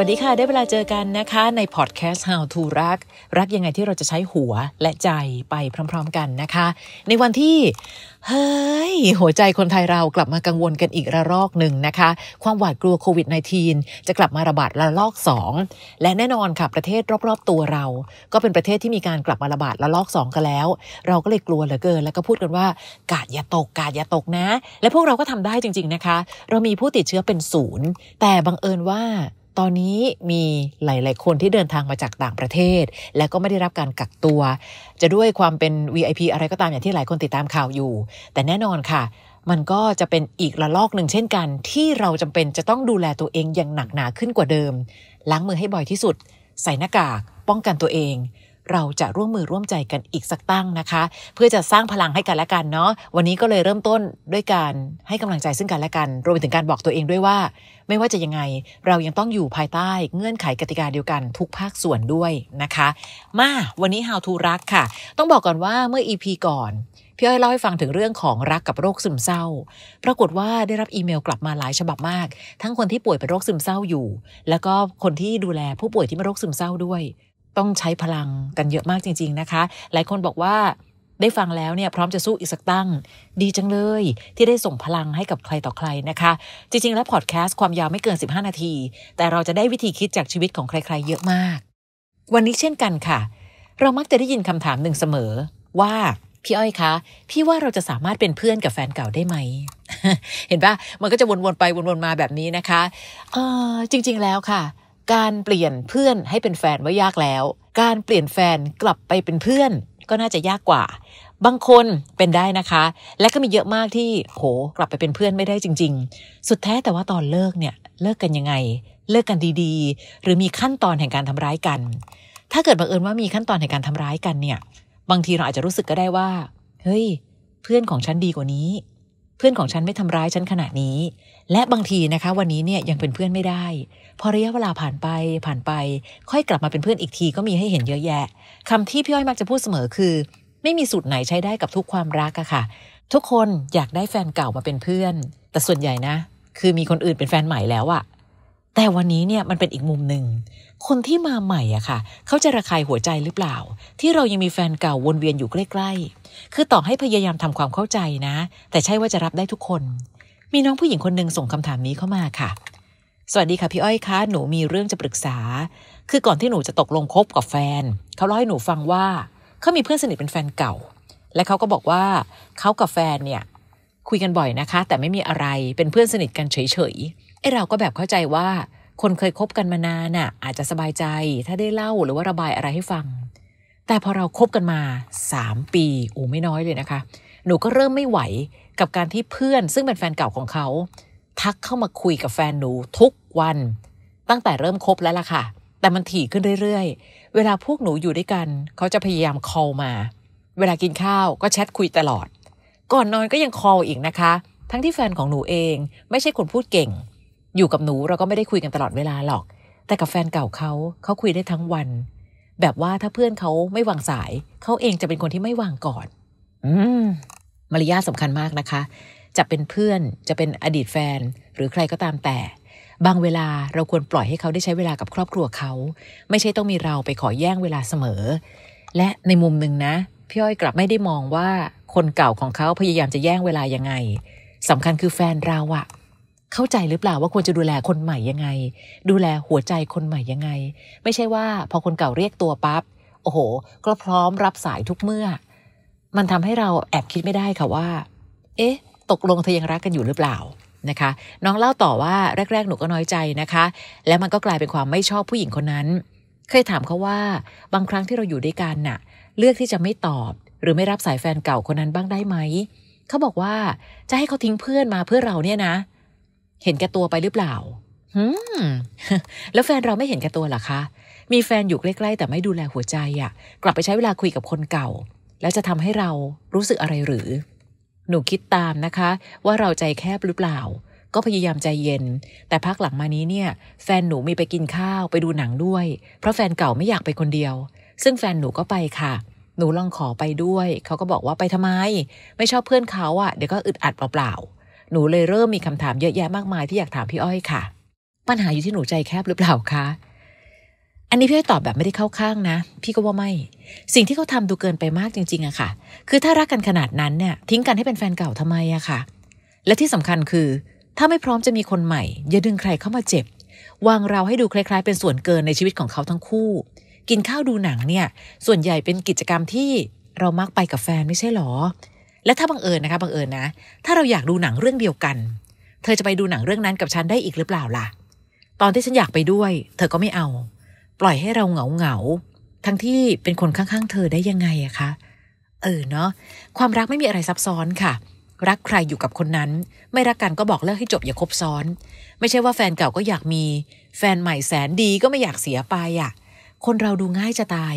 วัสดีค่ะ ได้เวลาเจอกันนะคะในพอดแคสต์ How to รักรักยังไงที่เราจะใช้หัวและใจไปพร้อมๆกันนะคะ ในวันที่เฮ้ยหัวใจคนไทยเรากลับมากังวลกันอีกระลอกหนึ่งนะคะ ความหวาดกลัวโควิด -19 จะกลับมาระบาดระลอก 2 และแน่นอนค่ะ ประเทศรอบๆตัวเรา ก็เป็นประเทศที่มีการกลับมาระบาดระลอก 2กันแล้ว เราก็เลยกลัวเหลือเกิน แล้วก็พูดกันว่า กาดอย่าตกกาดอย่าตกนะ และพวกเราก็ทำได้จริง ๆนะคะ เรามีผู้ติดเชื้อเป็นศูนย์แต่บังเอิญว่าตอนนี้มีหลาย ๆคนที่เดินทางมาจากต่างประเทศ และก็ไม่ได้รับการกักตัว จะด้วยความเป็น VIP อะไรก็ตามอย่างที่หลายคนติดตามข่าวอยู่ แต่แน่นอนค่ะ มันก็จะเป็นอีกระลอกหนึ่งเช่นกัน ที่เราจำเป็นจะต้องดูแลตัวเองอย่างหนักหนาขึ้นกว่าเดิม ล้างมือให้บ่อยที่สุด ใส่หน้ากาก ป้องกันตัวเองเราจะร่วมมือร่วมใจกันอีกสักตั้งนะคะ เพื่อจะสร้างพลังให้กันและกันเนาะวันนี้ก็เลยเริ่มต้นด้วยการให้กำลังใจซึ่งกันและกัน รวมไปถึงการบอกตัวเองด้วยว่า ไม่ว่าจะยังไงเรายังต้องอยู่ภายใต้เงื่อนไขกติกาเดียวกันทุกภาคส่วนด้วยนะคะ มาวันนี้ How to รักค่ะต้องบอกก่อนว่าเมื่อ EP ก่อนพี่อ้อยเล่าให้ฟังถึงเรื่องของรักกับโรคซึมเศร้าปรากฏว่าได้รับอีเมลกลับมาหลายฉบับมาก ทั้งคนที่ป่วยเป็นโรคซึมเศร้าอยู่ แล้วก็คนที่ดูแลผู้ป่วยที่เป็นโรคซึมเศร้าด้วยต้องใช้พลังกันเยอะมากจริง ๆนะคะ หลายคนบอกว่าได้ฟังแล้วเนี่ยพร้อมจะสู้อีกสักตั้ง ดีจังเลย ที่ได้ส่งพลังให้กับใครต่อใครนะคะ จริงๆ แล้วพอดแคสต์ความยาวไม่เกิน 15 นาที แต่เราจะได้วิธีคิดจากชีวิตของใคร ๆ เยอะมาก วันนี้เช่นกันค่ะ เรามักจะได้ยินคำถามหนึ่งเสมอ ว่า พี่อ้อยคะ พี่ว่าเราจะสามารถเป็นเพื่อนกับแฟนเก่าได้ไหมเห็นปะมันก็จะวนๆไปวนๆมาแบบนี้นะคะเออจริง ๆ แล้วค่ะการเปลี่ยนเพื่อนให้เป็นแฟนว่ายากแล้ว การเปลี่ยนแฟนกลับไปเป็นเพื่อนก็น่าจะยากกว่า บางคนเป็นได้นะคะ และก็มีเยอะมากที่โหกลับไปเป็นเพื่อนไม่ได้จริงๆ สุดแท้แต่ว่าตอนเลิกเนี่ยเลิกกันยังไง เลิกกันดีๆ หรือมีขั้นตอนแห่งการทำร้ายกัน ถ้าเกิดบังเอิญว่ามีขั้นตอนแห่งการทำร้ายกันเนี่ย บางทีเราอาจจะรู้สึกก็ได้ว่าเฮ้ยเพื่อนของฉันดีกว่านี้เพื่อนของฉันไม่ทำร้ายฉันขนาดนี้ และบางทีนะคะวันนี้เนี่ยยังเป็นเพื่อนไม่ได้ พอระยะเวลาผ่านไปผ่านไป ค่อยกลับมาเป็นเพื่อนอีกที ก็มีให้เห็นเยอะแยะ คำที่พี่อ้อยมักจะพูดเสมอคือ ไม่มีสูตรไหนใช้ได้กับทุกความรักอะค่ะ ทุกคนอยากได้แฟนเก่ามาเป็นเพื่อน แต่ส่วนใหญ่นะ คือมีคนอื่นเป็นแฟนใหม่แล้วอะแต่วันนี้เนี่ยมันเป็นอีกมุมหนึ่งคนที่มาใหม่อะค่ะเขาจะระคายหัวใจหรือเปล่า ที่เรายังมีแฟนเก่าวนเวียนอยู่ใกล้ๆคือต่อให้พยายามทำความเข้าใจนะ แต่ใช่ว่าจะรับได้ทุกคน มีน้องผู้หญิงคนหนึ่งส่งคำถามนี้เข้ามาค่ะ สวัสดีค่ะ พี่อ้อยคะหนูมีเรื่องจะปรึกษา คือก่อนที่หนูจะตกลงคบกับแฟน เขาเล่าให้หนูฟังว่า เขามีเพื่อนสนิทเป็นแฟนเก่า และเขาก็บอกว่าเขากับแฟนเนี่ย คุยกันบ่อยนะคะ แต่ไม่มีอะไรเป็นเพื่อนสนิทกันเฉยๆไอเราก็แบบเข้าใจว่าคนเคยคบกันมานานน่ะอาจจะสบายใจ ถ้าได้เล่าหรือว่าระบายอะไรให้ฟัง แต่พอเราครบกันมาสามปีอูไม่น้อยเลยนะคะ หนูก็เริ่มไม่ไหวกับการที่เพื่อนซึ่งเป็นแฟนเก่าของเขา ทักเข้ามาคุยกับแฟนหนูทุกวัน ตั้งแต่เริ่มคบแล้วล่ะค่ะ แต่มันถี่ขึ้นเรื่อยๆ เวลาพวกหนูอยู่ด้วยกัน เขาจะพยายาม call มา เวลากินข้าวก็แชทคุยตลอด ก่อนนอนก็ยัง call อีกนะคะ ทั้งที่แฟนของหนูเอง ไม่ใช่คนพูดเก่งอยู่กับหนูเราก็ไม่ได้คุยกันตลอดเวลาหรอก แต่กับแฟนเก่าเขาเขาคุยได้ทั้งวัน แบบว่าถ้าเพื่อนเขาไม่วางสาย เขาเองจะเป็นคนที่ไม่วางก่อน อืม มารยาทสาคัญมากนะคะ จะเป็นเพื่อน จะเป็นอดีตแฟน หรือใครก็ตามแต่ บางเวลาเราควรปล่อยให้เขาได้ใช้เวลากับครอบครัวเขา ไม่ใช่ต้องมีเราไปขอแย่งเวลาเสมอ และในมุมหนึ่งนะพี่อ้อยกลับไม่ได้มองว่าคนเก่าของเขาพยายามจะแย่งเวลายังไง สำคัญคือแฟนเราอะเข้าใจหรือเปล่าว่าควรจะดูแลคนใหม่ยังไง ดูแลหัวใจคนใหม่ยังไง ไม่ใช่ว่าพอคนเก่าเรียกตัวปับ๊บโอ้โห ก็พร้อมรับสายทุกเมื่อ มันทำให้เราแอบคิดไม่ได้ค่ะว่า เอ๊ะ ตกลงเธอยังรักกันอยู่หรือเปล่านะคะ น้องเล่าต่อว่าแรกๆหนูก็น้อยใจนะคะ แล้วมันก็กลายเป็นความไม่ชอบผู้หญิงคนนั้น เคยถามเขาว่าบางครั้งที่เราอยู่ด้วยกันน่ะ เลือกที่จะไม่ตอบ หรือไม่รับสายแฟนเก่าคนนั้นบ้างได้ไหมเขาบอกว่าจะให้เขาทิ้งเพื่อนมาเพื่อเราเนี่ยนะเเห็นแก่ตัวไปหรือเปล่าฮึแล้วแฟนเราไม่เห็นแก่ตัวหรอคะ มีแฟนอยู่ใกล้ๆแต่ไม่ดูแลหัวใจอะ่ะ กลับไปใช้เวลาคุยกับคนเก่า แล้วจะทำให้เรารู้สึกอะไรหรือ หนูคิดตามนะคะ ว่าเราใจแคบหรือเปล่า ก็พยายามใจเย็น แต่พักหลังมานี้เนี่ย แฟนหนูมีไปกินข้าวไปดูหนังด้วย เพราะแฟนเก่าไม่อยากไปคนเดียว ซึ่งแฟนหนูก็ไปค่ะ หนูลองขอไปด้วย เขาก็บอกว่าไปทำไม ไม่ชอบเพื่อนเขาอะ่ะ เดี๋ยวก็อึดอัดเปล่าๆหนูเลยเริ่มมีคำถามเยอะแยะมากมายที่อยากถามพี่อ้อยค่ะ ปัญหาอยู่ที่หนูใจแคบหรือเปล่าคะ อันนี้พี่อ้อยตอบแบบไม่ได้เข้าข้างนะ พี่ก็ว่าไม่สิ่งที่เขาทาดูเกินไปมากจริงๆอะค่ะ คือถ้ารักกันขนาดนั้นเนี่ยทิ้งกันให้เป็นแฟนเก่าทำไมอะค่ะ และที่สำคัญคือ ถ้าไม่พร้อมจะมีคนใหม่อย่าดึงใครเข้ามาเจ็บ วางเราให้ดูคล้าย ๆ เป็นส่วนเกินในชีวิตของเขาทั้งคู่ กินข้าวดูหนังเนี่ยส่วนใหญ่เป็นกิจกรรมที่เรามักไปกับแฟนไม่ใช่หรอและถ้าบังเอิญนะคะบังเอิญนะถ้าเราอยากดูหนังเรื่องเดียวกัน เธอจะไปดูหนังเรื่องนั้นกับฉันได้อีกหรือเปล่าล่ะ ตอนที่ฉันอยากไปด้วย เธอก็ไม่เอา ปล่อยให้เราเหงาเหงาทั้งที่เป็นคนข้าง ๆ เธอได้ยังไงอะคะเออเนาะความรักไม่มีอะไรซับซ้อนค่ะ รักใครอยู่กับคนนั้นไม่รักกันก็บอกเลิกให้จบอย่าคบซ้อน ไม่ใช่ว่าแฟนเก่าก็อยากมี แฟนใหม่แสนดีก็ไม่อยากเสียไปอะคนเราดูง่ายจะตาย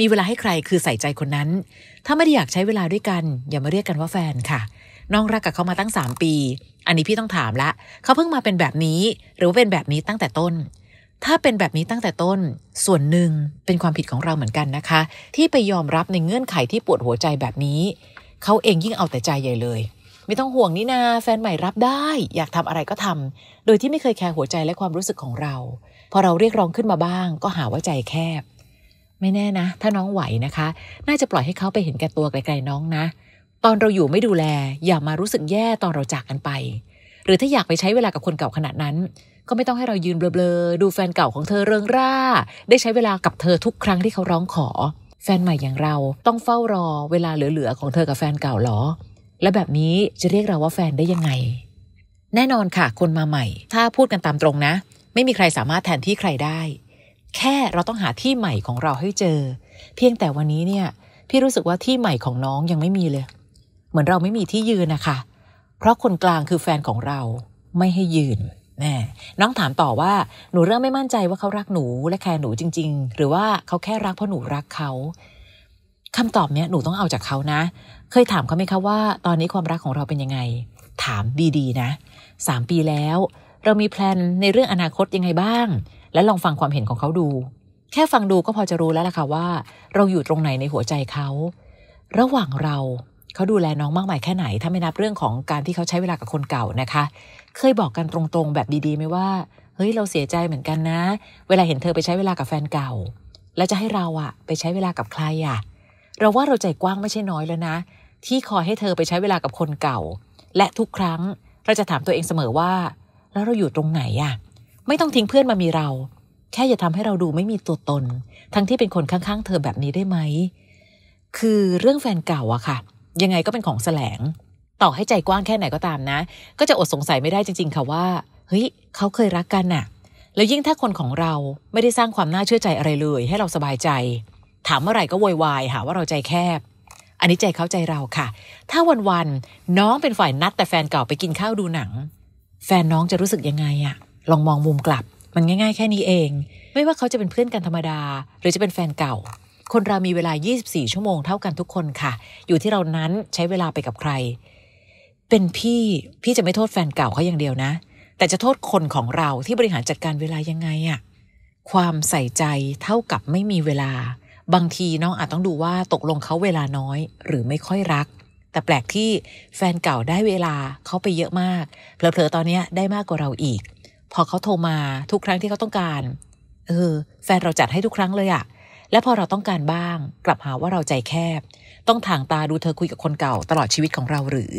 มีเวลาให้ใครคือใส่ใจคนนั้น ถ้าไม่ได้อยากใช้เวลาด้วยกัน อย่ามาเรียกกันว่าแฟนค่ะ น้องรักกับเขามาตั้ง 3 ปี อันนี้พี่ต้องถามละ เขาเพิ่งมาเป็นแบบนี้หรือว่าเป็นแบบนี้ตั้งแต่ต้น ถ้าเป็นแบบนี้ตั้งแต่ต้น ส่วนหนึ่งเป็นความผิดของเราเหมือนกันนะคะ ที่ไปยอมรับในเงื่อนไขที่ปวดหัวใจแบบนี้ เขาเองยิ่งเอาแต่ใจใหญ่เลย ไม่ต้องห่วงนี่นาแฟนใหม่รับได้ อยากทำอะไรก็ทำ โดยที่ไม่เคยแคร์หัวใจและความรู้สึกของเรา พอเราเรียกร้องขึ้นมาบ้าง ก็หาว่าใจแคบไม่แน่นะ ถ้าน้องไหวนะคะ น่าจะปล่อยให้เขาไปเห็นแก่ตัวไกล ๆน้องนะ ตอนเราอยู่ไม่ดูแลอย่ามารู้สึกแย่ตอนเราจากกันไป หรือถ้าอยากไปใช้เวลากับคนเก่าขนาดนั้น ก็ไม่ต้องให้เรายืนเบลอๆดูแฟนเก่าของเธอเริงร่า ได้ใช้เวลากับเธอทุกครั้งที่เขาร้องขอ แฟนใหม่อย่างเราต้องเฝ้ารอเวลาเหลือๆของเธอกับแฟนเก่าหรอและแบบนี้จะเรียกเราว่าแฟนได้ยังไง แน่นอนค่ะคนมาใหม่ ถ้าพูดกันตามตรงนะ ไม่มีใครสามารถแทนที่ใครได้แค่เราต้องหาที่ใหม่ของเราให้เจอ เพียงแต่วันนี้เนี่ยพี่รู้สึกว่าที่ใหม่ของน้องยังไม่มีเลย เหมือนเราไม่มีที่ยืนนะคะ เพราะคนกลางคือแฟนของเราไม่ให้ยืนแน่น้องถามต่อว่าหนูเริ่มไม่มั่นใจว่าเขารักหนูและแคร์หนูจริงๆ หรือว่าเขาแค่รักเพราะหนูรักเขา คำตอบเนี้ยหนูต้องเอาจากเขานะ เคยถามเขาไหมคะว่า ตอนนี้ความรักของเราเป็นยังไง ถามดีๆ นะสามปีแล้ว เรามีแพลนในเรื่องอนาคตยังไงบ้างและลองฟังความเห็นของเขาดู แค่ฟังดูก็พอจะรู้แล้วล่ะค่ะว่า เราอยู่ตรงไหนในหัวใจเขา ระหว่างเราเขาดูแลน้องมากมายแค่ไหน ถ้าไม่นับเรื่องของการที่เขาใช้เวลากับคนเก่านะคะ เคยบอกกันตรงๆแบบดีๆไหมว่า เฮ้ย เราเสียใจเหมือนกันนะ เวลาเห็นเธอไปใช้เวลากับแฟนเก่า แล้วจะให้เราอะไปใช้เวลากับใครอะเราว่าเราใจกว้างไม่ใช่น้อยแล้วนะ ที่คอยให้เธอไปใช้เวลากับคนเก่า และทุกครั้งเราจะถามตัวเองเสมอว่า แล้วเราอยู่ตรงไหนอะไม่ต้องทิ้งเพื่อนมามีเรา แค่อย่าทำให้เราดูไม่มีตัวตน ทั้งที่เป็นคนข้างๆเธอแบบนี้ได้ไหมคือเรื่องแฟนเก่าอะค่ะ ยังไงก็เป็นของแสลง ต่อให้ใจกว้างแค่ไหนก็ตามนะ ก็จะอดสงสัยไม่ได้จริงๆค่ะว่า เฮ้ยเขาเคยรักกันน่ะ แล้วยิ่งถ้าคนของเราไม่ได้สร้างความน่าเชื่อใจอะไรเลย ให้เราสบายใจ ถามเมื่อไหร่ก็วอยวายหาว่าเราใจแคบ อันนี้ใจเขาใจเราค่ะ ถ้าวันๆน้องเป็นฝ่ายนัดแต่แฟนเก่าไปกินข้าวดูหนัง แฟนน้องจะรู้สึกยังไงอะลองมองมุมกลับ มันง่ายๆแค่นี้เอง ไม่ว่าเขาจะเป็นเพื่อนกันธรรมดา หรือจะเป็นแฟนเก่า คนเรามีเวลา 24 ชั่วโมงเท่ากันทุกคนค่ะ อยู่ที่เรานั้นใช้เวลาไปกับใคร เป็นพี่พี่จะไม่โทษแฟนเก่าเขาอย่างเดียวนะ แต่จะโทษคนของเราที่บริหารจัดการเวลายังไงอะความใส่ใจเท่ากับไม่มีเวลา บางทีน้องอาจต้องดูว่าตกลงเขาเวลาน้อย หรือไม่ค่อยรัก แต่แปลกที่แฟนเก่าได้เวลาเขาไปเยอะมากเผลอๆตอนนี้ได้มากกว่าเราอีกพอเขาโทรมาทุกครั้งที่เขาต้องการเออแฟนเราจัดให้ทุกครั้งเลยอะและพอเราต้องการบ้าง กลับหาว่าเราใจแคบ ต้องถ่างตาดูเธอคุยกับคนเก่าตลอดชีวิตของเราหรือ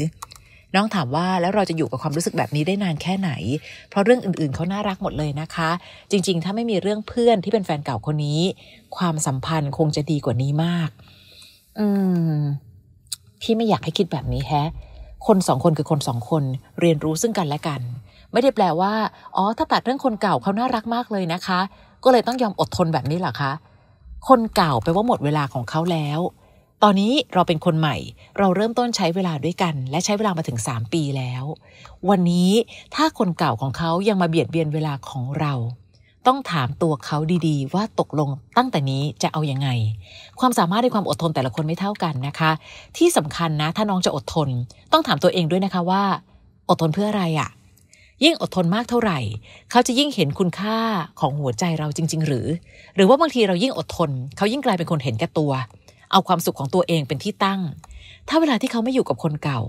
น้องถามว่าแล้วเราจะอยู่กับความรู้สึกแบบนี้ได้นานแค่ไหน เพราะเรื่องอื่นๆเขาน่ารักหมดเลยนะคะ จริงๆ ถ้าไม่มีเรื่องเพื่อนที่เป็นแฟนเก่าคนนี้ ความสัมพันธ์คงจะดีกว่านี้มาก อืมพี่ไม่อยากให้คิดแบบนี้แฮะ คนสองคนคือคนสองคนเรียนรู้ซึ่งกันและกันไม่ได้แปลว่า อ๋อ ถ้าตัดเรื่องคนเก่าเขาน่ารักมากเลยนะคะ ก็เลยต้องยอมอดทนแบบนี้หรอคะ คนเก่าแปลว่าหมดเวลาของเขาแล้ว ตอนนี้เราเป็นคนใหม่ เราเริ่มต้นใช้เวลาด้วยกัน และใช้เวลามาถึง 3 ปีแล้ว วันนี้ถ้าคนเก่าของเขายังมาเบียดเบียนเวลาของเรา ต้องถามตัวเขาดี ๆ ว่าตกลงตั้งแต่นี้จะเอาอยัางไง ความสามารถในความอดทนแต่ละคนไม่เท่ากันนะคะ ที่สำคัญนะ ถ้าน้องจะอดทน ต้องถามตัวเองด้วยนะคะว่าอดทนเพื่ออะไรอะ่ะยิ่งอดทนมากเท่าไหร่ เขาจะยิ่งเห็นคุณค่าของหัวใจเราจริงๆหรือ หรือว่าบางทีเรายิ่งอดทนเขายิ่งกลายเป็นคนเห็นแก่ตัว เอาความสุขของตัวเองเป็นที่ตั้ง ถ้าเวลาที่เขาไม่อยู่กับคนเก่า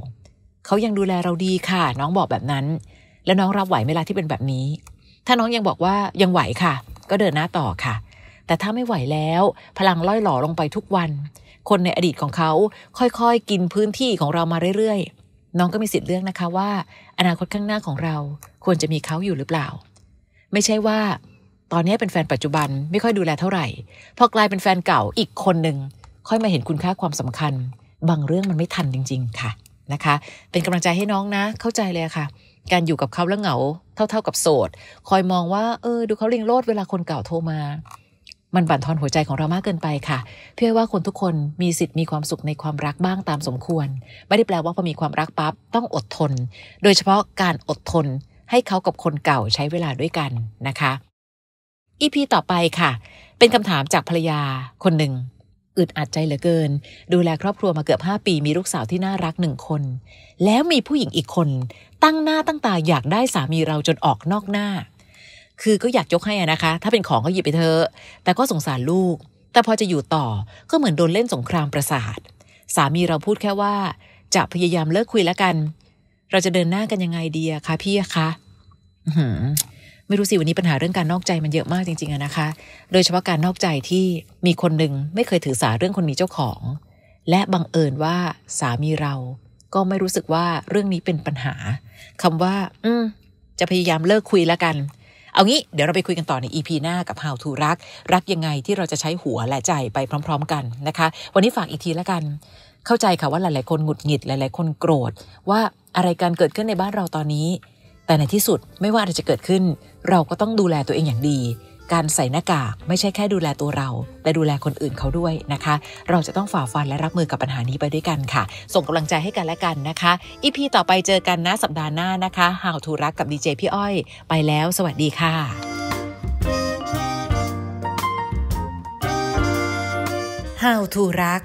เขายังดูแลเราดีค่ะน้องบอกแบบนั้น แล้วน้องรับไหวเวลาที่เป็นแบบนี้ ถ้าน้องยังบอกว่ายังไหวค่ะ ก็เดินหน้าต่อค่ะ แต่ถ้าไม่ไหวแล้ว พลังล่อยหล่อลงไปทุกวัน คนในอดีตของเขาค่อยๆกินพื้นที่ของเรามาเรื่อยๆน้องก็มีสิทธิ์เลือกนะคะว่าอนาคตข้างหน้าของเราควรจะมีเขาอยู่หรือเปล่า ไม่ใช่ว่าตอนนี้เป็นแฟนปัจจุบันไม่ค่อยดูแลเท่าไหร่พอกลายเป็นแฟนเก่าอีกคนหนึ่ง ค่อยมาเห็นคุณค่าความสำคัญ บางเรื่องมันไม่ทันจริง ๆ ค่ะนะคะ เป็นกำลังใจให้น้องนะเข้าใจเลยค่ะ การอยู่กับเขาแล้วเหงาเท่าๆกับโสดคอยมองว่าเออ ดูเขาเลิงโลดเวลาคนเก่าโทรมามันบั่นทอนหัวใจของเรามากเกินไปค่ะ เพื่อว่าคนทุกคนมีสิทธิ์มีความสุขในความรักบ้างตามสมควร ไม่ได้แปลว่าพอมีความรักปั๊บต้องอดทน โดยเฉพาะการอดทนให้เขากับคนเก่าใช้เวลาด้วยกันนะคะ อีพีต่อไปค่ะ เป็นคำถามจากภรรยาคนหนึ่งอึดอัดใจเหลือเกิน ดูแลครอบครัวมาเกือบ 5ปี มีลูกสาวที่น่ารักหนึ่งคน แล้วมีผู้หญิงอีกคนตั้งหน้าตั้งตาอยากได้สามีเราจนออกนอกหน้าคือก็อยากยกให้นะคะ ถ้าเป็นของก็หยิบไปเถอะแต่ก็สงสารลูก แต่พอจะอยู่ต่อ ก็เหมือนโดนเล่นสงครามประสาท สามีเราพูดแค่ว่า จะพยายามเลิกคุยแล้วกัน เราจะเดินหน้ากันยังไงดีอะคะพี่คะไม่รู้สิวันนี้ปัญหาเรื่องการนอกใจมันเยอะมากจริงๆอะนะคะ โดยเฉพาะการนอกใจที่มีคนหนึ่งไม่เคยถือสาเรื่องคนมีเจ้าของ และบังเอิญว่าสามีเรา ก็ไม่รู้สึกว่าเรื่องนี้เป็นปัญหา คำว่า อืมจะพยายามเลิกคุยแล้วกันเอางี้ เดี๋ยวเราไปคุยกันต่อใน EP หน้ากับ How to รัก รักยังไงที่เราจะใช้หัวและใจไปพร้อมๆ กันนะคะ วันนี้ฝากอีกทีละกัน เข้าใจค่ะว่าหลายๆคนหงุดหงิดหลายๆคนโกรธ ว่าอะไรการเกิดขึ้นในบ้านเราตอนนี้ แต่ในที่สุดไม่ว่าอะไรจะเกิดขึ้น เราก็ต้องดูแลตัวเองอย่างดีการใส่หน้ากากไม่ใช่แค่ดูแลตัวเรา แต่ดูแลคนอื่นเขาด้วยนะคะ เราจะต้องฝ่าฟันและรับมือกับปัญหานี้ไปด้วยกันค่ะ ส่งกำลังใจให้กันและกันนะคะ อีพีต่อไปเจอกันนะสัปดาห์หน้านะคะห่าวทูรักกับดีเจพี่อ้อย ไปแล้ว สวัสดีค่ะฮาวทูรัก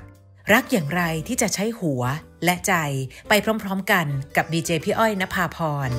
รักอย่างไรที่จะใช้หัวและใจไปพร้อมๆ กันกับดีเจพี่อ้อยนภาพร